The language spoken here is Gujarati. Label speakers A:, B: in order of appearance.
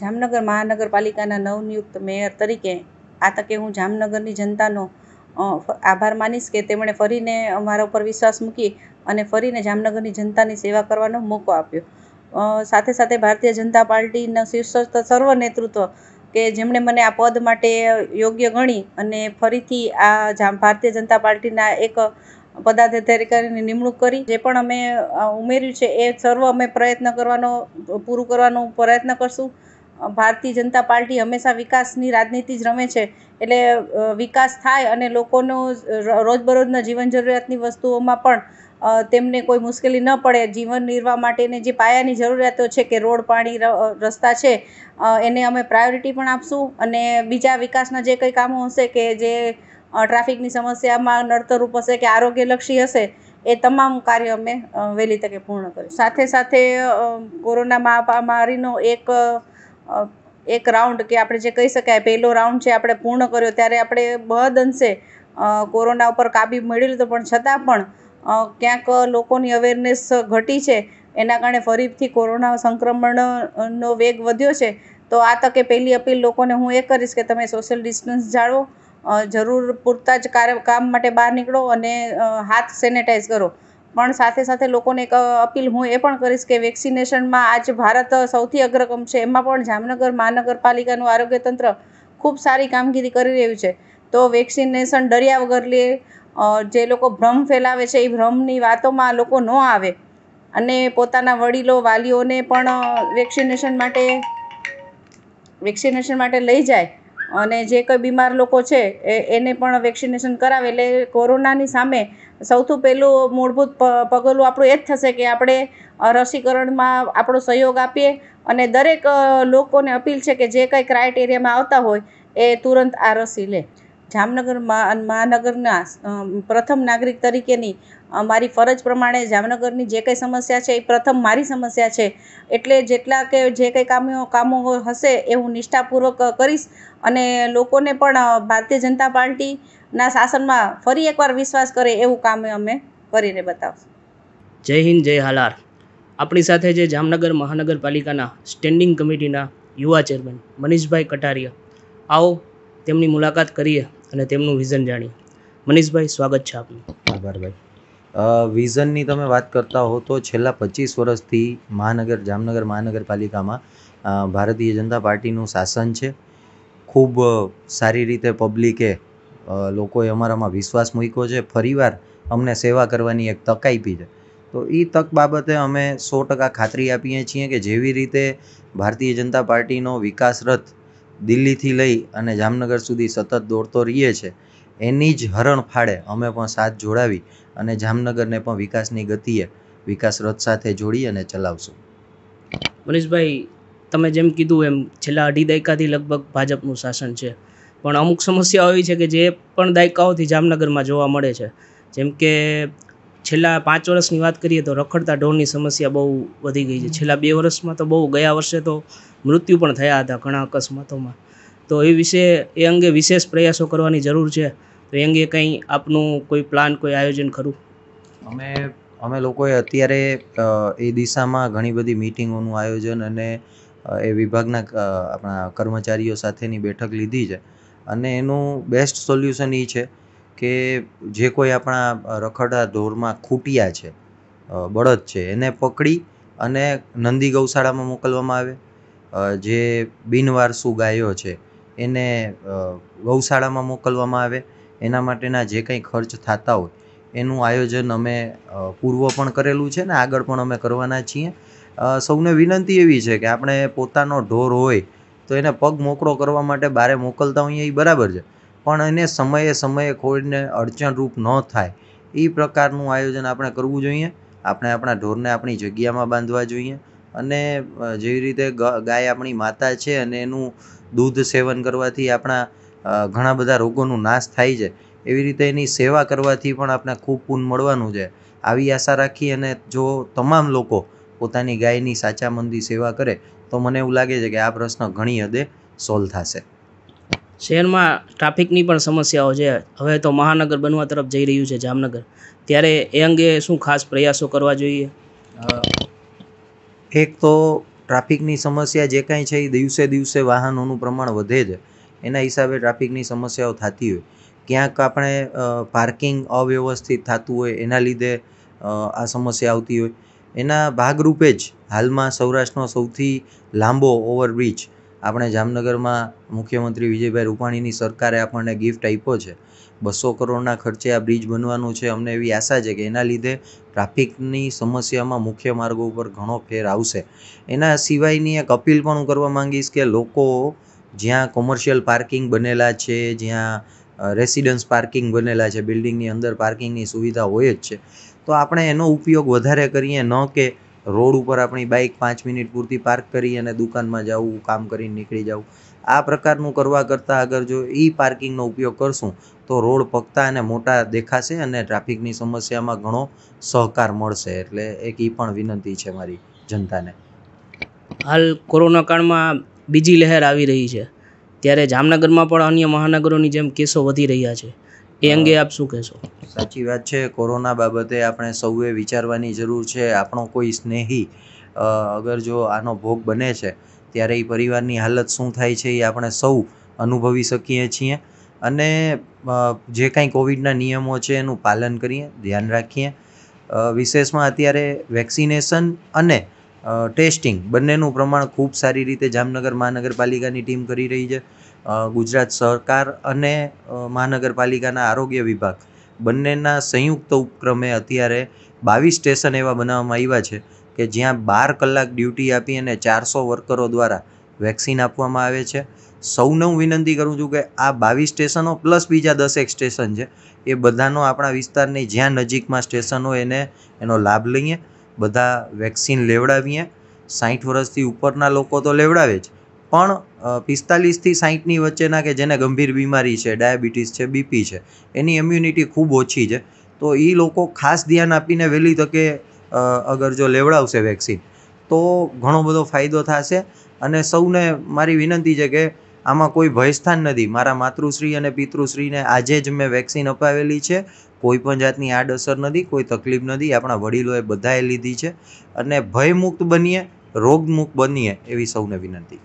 A: જામનગર મહાનગરપાલિકાના નવનિયુક્ત મેયર તરીકે આ તકે હું જામનગરની જનતાનો આભાર માનીશ કે તેમણે ફરીને અમારા ઉપર વિશ્વાસ મૂકી અને ફરીને જામનગરની જનતાની સેવા કરવાનો મોકો આપ્યો સાથે સાથે ભારતીય જનતા પાર્ટીના શીર્ષ સર્વ નેતૃત્વ કે જેમણે મને આ પદ માટે યોગ્ય ગણી અને ફરીથી આ જામ ભારતીય જનતા પાર્ટીના એક પદાધિકારીની નિમણૂક કરી જે પણ અમે ઉમેર્યું છે એ સર્વ અમે પ્રયત્ન કરવાનો પૂરું કરવાનો પ્રયત્ન કરશું ભારતીય જનતા પાર્ટી હંમેશા વિકાસની રાજનીતિ જ રમે છે એટલે વિકાસ થાય અને લોકોનો રોજબરોજના જીવન જરૂરિયાતની વસ્તુઓમાં પણ તેમને કોઈ મુશ્કેલી ન પડે જીવન નિર્વાહ માટેની જે પાયાની જરૂરિયાતો છે કે રોડ પાણી રસ્તા છે એને અમે પ્રાયોરિટી પણ આપશું અને બીજા વિકાસના જે કંઈ કામો હશે કે જે ટ્રાફિકની સમસ્યામાં નડતરૂપ હશે કે આરોગ્યલક્ષી હશે એ તમામ કાર્ય અમે વહેલી તકે પૂર્ણ કર્યું સાથે સાથે કોરોના મહામારીનો એક એક રાઉન્ડ કે આપણે જે કહી શકાય પહેલો રાઉન્ડ છે આપણે પૂર્ણ કર્યો ત્યારે આપણે બહદ અંશે કોરોના ઉપર કાબી મેળવી લીધો પણ છતાં પણ ક્યાંક લોકોની અવેરનેસ ઘટી છે એના કારણે ફરીથી કોરોના સંક્રમણનો વેગ વધ્યો છે તો આ તકે પહેલી અપીલ લોકોને હું એ કરીશ કે તમે સોશિયલ ડિસ્ટન્સ જાળવો જરૂર પૂરતા જ કાર્ય કામ માટે બહાર નીકળો અને હાથ સેનેટાઈઝ કરો પણ સાથે સાથે લોકોને એક અપીલ હું એ પણ કરીશ કે વેક્સિનેશનમાં આજ ભારત સૌથી અગ્રગમ છે એમાં પણ જામનગર મહાનગરપાલિકાનું આરોગ્ય તંત્ર ખૂબ સારી કામગીરી કરી રહ્યું છે તો વેક્સિનેશન ડર્યા વગર લે જે લોકો ભ્રમ ફેલાવે છે એ ભ્રમની વાતોમાં લોકો ન આવે અને પોતાના વડીલો વાલીઓને પણ વેક્સિનેશન માટે વેક્સિનેશન માટે લઈ જાય અને જે કંઈ બીમાર લોકો છે એ એને પણ વેક્સિનેશન કરાવે એટલે કોરોનાની સામે સૌથી પહેલું મૂળભૂત પગલું આપણું એ જ થશે કે આપણે રસીકરણમાં આપણો સહયોગ આપીએ અને દરેક લોકોને અપીલ છે કે જે કંઈ ક્રાઇટેરિયામાં આવતા હોય એ તુરંત આ રસી લે જામનગરમાં મહાનગરના પ્રથમ નાગરિક તરીકેની મારી ફરજ પ્રમાણે જામનગરની જે કંઈ સમસ્યા છે એ પ્રથમ મારી સમસ્યા છે એટલે જેટલા કે જે કંઈ કામો કામો હશે એ હું નિષ્ઠાપૂર્વક કરીશ અને લોકોને પણ ભારતીય જનતા પાર્ટીના શાસનમાં ફરી એકવાર વિશ્વાસ કરે એવું કામ અમે કરીને બતાવશું
B: જય હિન્દ જય હાલાર આપણી સાથે જે જામનગર મહાનગરપાલિકાના સ્ટેન્ડિંગ કમિટીના યુવા ચેરમેન મનીષભાઈ કટારિયા આવો તેમની મુલાકાત કરીએ અને તેમનું વિઝન
C: જાણીએ મનીષભાઈ સ્વાગત છે આપનું આભાર ભાઈ વિઝનની તમે વાત કરતા હો તો છેલ્લા પચીસ વર્ષથી મહાનગર જામનગર મહાનગરપાલિકામાં ભારતીય જનતા પાર્ટીનું શાસન છે ખૂબ સારી રીતે પબ્લિકે લોકોએ અમારામાં વિશ્વાસ મૂક્યો છે ફરીવાર અમને સેવા કરવાની એક તક આપી છે તો એ તક બાબતે અમે સો ટકા ખાતરી આપીએ છીએ કે જેવી રીતે ભારતીય જનતા પાર્ટીનો વિકાસ રથ દિલ્હીથી લઈ અને જામનગર સુધી સતત દોડતો રહીએ છે એની જ હરણ ફાળે અમે પણ સાથ જોડાવી અને જામનગરને પણ વિકાસની ગતિએ વિકાસ રથ સાથે જોડી અને ચલાવશું
B: મનીષભાઈ તમે જેમ કીધું એમ છેલ્લા અઢી દાયકાથી લગભગ ભાજપનું શાસન છે પણ અમુક સમસ્યાઓ એવી છે કે જે પણ દાયકાઓથી જામનગરમાં જોવા મળે છે જેમ કે છેલ્લા પાંચ વર્ષની વાત કરીએ તો રખડતા ઢોરની સમસ્યા બહુ વધી ગઈ છે છેલ્લા બે વર્ષમાં તો બહુ ગયા વર્ષે તો મૃત્યુ પણ થયા હતા ઘણા અકસ્માતોમાં તો એ વિશે એ અંગે વિશેષ પ્રયાસો કરવાની જરૂર છે તો એ અંગે કંઈ આપનું કોઈ પ્લાન કોઈ આયોજન ખરું અમે
C: અમે લોકોએ અત્યારે એ દિશામાં ઘણી બધી મિટિંગોનું આયોજન અને એ વિભાગના આપણા કર્મચારીઓ સાથેની બેઠક લીધી છે અને એનું બેસ્ટ સોલ્યુશન એ છે કે જે કોઈ આપણા રખડા ઢોરમાં ખૂટિયા છે બળદ છે એને પકડી અને નંદી ગૌશાળામાં મોકલવામાં આવે જે બિનવારસુ ગાયો છે એને ગૌશાળામાં મોકલવામાં આવે એના માટેના જે કંઈ ખર્ચ થતા હોય એનું આયોજન અમે પૂર્વ પણ કરેલું છે ને આગળ પણ અમે કરવાના છીએ સૌને વિનંતી એવી છે કે આપણે પોતાનો ઢોર હોય તો એને પગ મોકળો કરવા માટે બારે મોકલતા હોઈએ એ બરાબર છે પણ એને સમયે સમયે કોઈને અડચણરૂપ ન થાય એ પ્રકારનું આયોજન આપણે કરવું જોઈએ આપણે આપણા ઢોરને આપણી જગ્યામાં બાંધવા જોઈએ અને જેવી રીતે ગાય આપણી માતા છે અને એનું દૂધ સેવન કરવાથી આપણા ઘણા બધા રોગોનું નાશ થાય છે એવી રીતે એની સેવા કરવાથી પણ આપણે ખૂબ પૂન મળવાનું છે આવી આશા રાખી અને જો તમામ લોકો પોતાની ગાયની સાચા મંદી સેવા કરે તો મને એવું લાગે છે કે આ પ્રશ્ન ઘણી હદે સોલ્વ થશે શહેરમાં ટ્રાફિકની પણ સમસ્યાઓ છે
B: હવે તો મહાનગર બનવા તરફ જઈ રહ્યું છે જામનગર ત્યારે એ અંગે શું ખાસ પ્રયાસો કરવા જોઈએ
C: એક તો ટ્રાફિકની સમસ્યા જે કાંઈ છે એ દિવસે દિવસે વાહનોનું પ્રમાણ વધે જ એના હિસાબે ટ્રાફિકની સમસ્યાઓ થતી હોય ક્યાંક આપણે પાર્કિંગ અવ્યવસ્થિત થતું હોય એના લીધે આ સમસ્યા આવતી હોય એના ભાગરૂપે જ હાલમાં સૌરાષ્ટ્રનો સૌથી લાંબો ઓવરબ્રિજ આપણે જામનગરમાં મુખ્યમંત્રી વિજયભાઈ રૂપાણીની સરકારે આપણને ગિફ્ટ આપ્યો છે બસો કરોડના ખર્ચે આ બ્રિજ બનવાનું છે અમને એવી આશા છે કે એના લીધે ટ્રાફિકની સમસ્યામાં મુખ્ય માર્ગો ઉપર ઘણો ફેર આવશે એના સિવાયની એક અપીલ પણ હું કરવા માંગીશ કે લોકો જ્યાં કોમર્શિયલ પાર્કિંગ બનેલા છે જ્યાં રેસિડન્સ પાર્કિંગ બનેલા છે બિલ્ડિંગની અંદર પાર્કિંગની સુવિધા હોય જ છે તો આપણે એનો ઉપયોગ વધારે કરીએ ન કે રોડ ઉપર આપણી બાઇક પાંચ મિનિટ પૂરતી પાર્ક કરી અને દુકાનમાં જવું કામ કરીને નીકળી જવું આ પ્રકારનું કરવા કરતાં અગર જો એ પાર્કિંગનો ઉપયોગ કરશું તો રોડ પગતા અને મોટા દેખાશે અને ટ્રાફિકની સમસ્યામાં ઘણો સહકાર મળશે એટલે એક એ પણ વિનંતી છે મારી જનતાને
B: હાલ કોરોના કાળમાં બીજી લહેર આવી રહી છે ત્યારે જામનગરમાં પણ અન્ય મહાનગરોની જેમ કેસો વધી રહ્યા છે એ અંગે આપ શું
C: કહેશો સાચી વાત છે કોરોના બાબતે આપણે સૌએ વિચારવાની જરૂર છે આપણો કોઈ સ્નેહી અગર જો આનો ભોગ બને છે ત્યારે એ પરિવારની હાલત શું થાય છે એ આપણે સૌ અનુભવી શકીએ છીએ અને જે કાંઈ કોવિડના નિયમો છે એનું પાલન કરીએ ધ્યાન રાખીએ વિશેષમાં અત્યારે વેક્સિનેશન અને ટેસ્ટિંગ બંનેનું પ્રમાણ ખૂબ સારી રીતે જામનગર મહાનગરપાલિકાની ટીમ કરી રહી છે ગુજરાત સરકાર અને મહાનગરપાલિકાના આરોગ્ય વિભાગ બંનેના સંયુક્ત ઉપક્રમે અત્યારે બાવીસ સ્ટેશન એવા બનાવવામાં આવ્યા છે કે જ્યાં બાર કલાક ડ્યુટી આપી અને ચારસો વર્કરો દ્વારા વેક્સિન આપવામાં આવે છે સૌને હું વિનંતી કરું છું કે આ બાવીસ સ્ટેશનો પ્લસ બીજા દસેક સ્ટેશન છે એ બધાનો આપણા વિસ્તારની જ્યાં નજીકમાં સ્ટેશન હોય એને એનો લાભ લઈએ બધા વેક્સિન લેવડાવીએ સાઠ વર્ષથી ઉપરના લોકો તો લેવડાવે જ પણ પિસ્તાલીસથી સાહીઠની વચ્ચેના કે જેને ગંભીર બીમારી છે ડાયાબિટીસ છે બીપી છે એની ઇમ્યુનિટી ખૂબ ઓછી છે તો એ લોકો ખાસ ધ્યાન આપીને વહેલી તકે અગર જો લેવડાવશે વેક્સિન તો ઘણો બધો ફાયદો થશે અને સૌને મારી વિનંતી છે કે આમાં કોઈ ભયસ્થાન નથી મારા માતૃશ્રી અને પિતૃશ્રીને આજે જ મેં વેક્સિન અપાવેલી છે કોઈ પણ જાતની આડઅસર નથી કોઈ તકલીફ નથી આપણા વડીલોએ બધાએ લીધી છે અને ભયમુક્ત બનીએ રોગમુક્ત બનીએ એવી સૌને વિનંતી